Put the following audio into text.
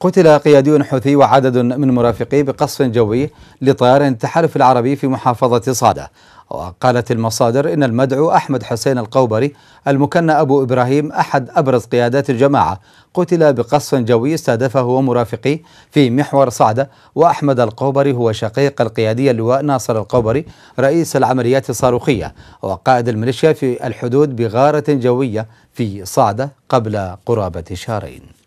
قتل قيادي حوثي وعدد من مرافقيه بقصف جوي لطيار التحالف العربي في محافظة صادة وقالت المصادر إن المدعو أحمد حسين القوبري المكنى أبو إبراهيم أحد أبرز قيادات الجماعة قتل بقصف جوي استهدفه ومرافقيه في محور صعدة وأحمد القوبري هو شقيق القيادي اللواء ناصر القوبري رئيس العمليات الصاروخية وقائد الميليشيا في الحدود بغارة جوية في صعدة قبل قرابة شهرين